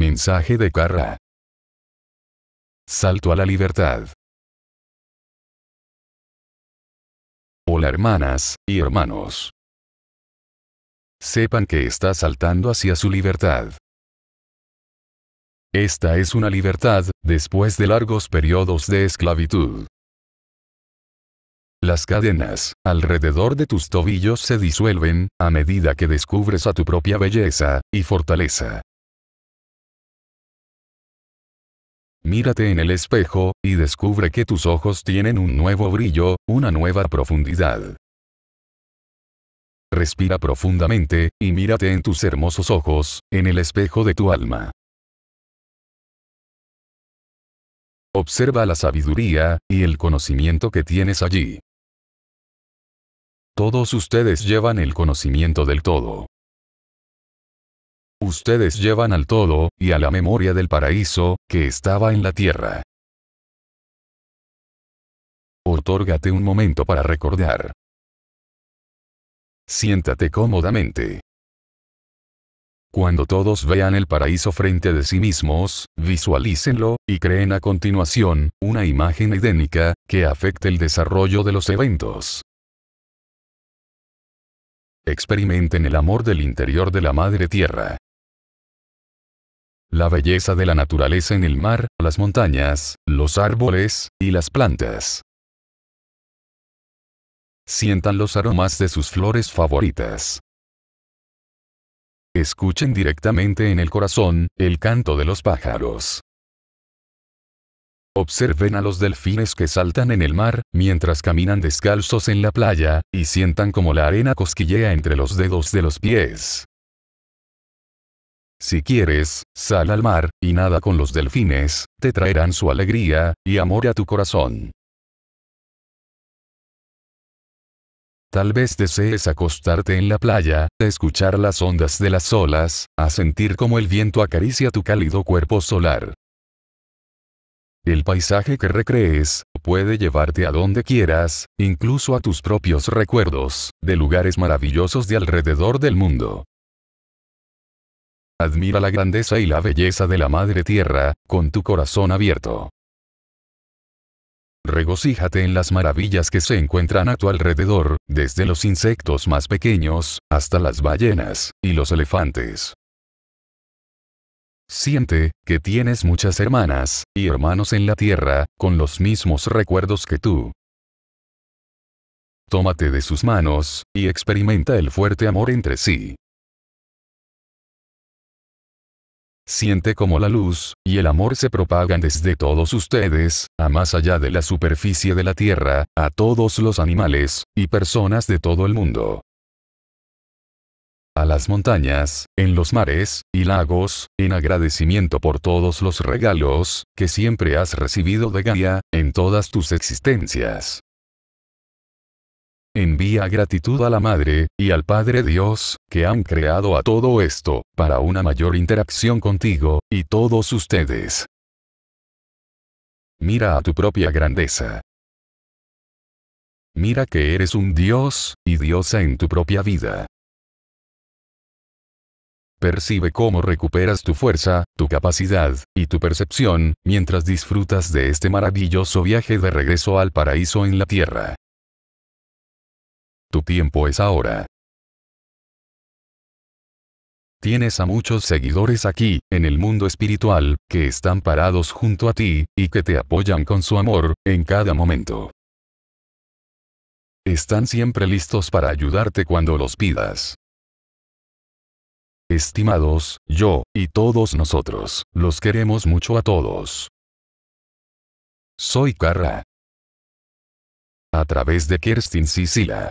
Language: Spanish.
Mensaje de Carra. Salto a la libertad. Hola hermanas y hermanos. Sepan que está saltando hacia su libertad. Esta es una libertad, después de largos periodos de esclavitud. Las cadenas, alrededor de tus tobillos se disuelven, a medida que descubres a tu propia belleza, y fortaleza. mírate en el espejo, y descubre que tus ojos tienen un nuevo brillo, una nueva profundidad. Respira profundamente, y mírate en tus hermosos ojos, en el espejo de tu alma. Observa la sabiduría, y el conocimiento que tienes allí. Todos ustedes llevan el conocimiento del todo ustedes llevan al todo, y a la memoria del paraíso, que estaba en la tierra. Otórgate un momento para recordar. Siéntate cómodamente. Cuando todos vean el paraíso frente de sí mismos, visualícenlo, y creen a continuación, una imagen idénica, que afecte el desarrollo de los eventos. Experimenten el amor del interior de la Madre Tierra. La belleza de la naturaleza en el mar, las montañas, los árboles, y las plantas. Sientan los aromas de sus flores favoritas. Escuchen directamente en el corazón, el canto de los pájaros. Observen a los delfines que saltan en el mar, mientras caminan descalzos en la playa, y sientan como la arena cosquillea entre los dedos de los pies. Si quieres, sal al mar, y nada con los delfines, te traerán su alegría, y amor a tu corazón. Tal vez desees acostarte en la playa, escuchar las ondas de las olas, a sentir cómo el viento acaricia tu cálido cuerpo solar. El paisaje que recrees, puede llevarte a donde quieras, incluso a tus propios recuerdos, de lugares maravillosos de alrededor del mundo. Admira la grandeza y la belleza de la Madre Tierra, con tu corazón abierto. Regocíjate en las maravillas que se encuentran a tu alrededor, desde los insectos más pequeños, hasta las ballenas, y los elefantes. Siente, que tienes muchas hermanas, y hermanos en la tierra, con los mismos recuerdos que tú. Tómate de sus manos, y experimenta el fuerte amor entre sí. siente como la luz, y el amor se propagan desde todos ustedes, a más allá de la superficie de la tierra, a todos los animales, y personas de todo el mundo. A las montañas, en los mares, y lagos, en agradecimiento por todos los regalos, que siempre has recibido de Gaia, en todas tus existencias. Envía gratitud a la Madre, y al Padre Dios, que han creado a todo esto, para una mayor interacción contigo, y todos ustedes. Mira a tu propia grandeza. Mira que eres un Dios, y diosa en tu propia vida. Percibe cómo recuperas tu fuerza, tu capacidad, y tu percepción, mientras disfrutas de este maravilloso viaje de regreso al paraíso en la tierra. Tu tiempo es ahora. Tienes a muchos seguidores aquí, en el mundo espiritual, que están parados junto a ti, y que te apoyan con su amor, en cada momento. Están siempre listos para ayudarte cuando los pidas. Estimados, yo, y todos nosotros, los queremos mucho a todos. Soy Carra. A través de Kerstin Sicila.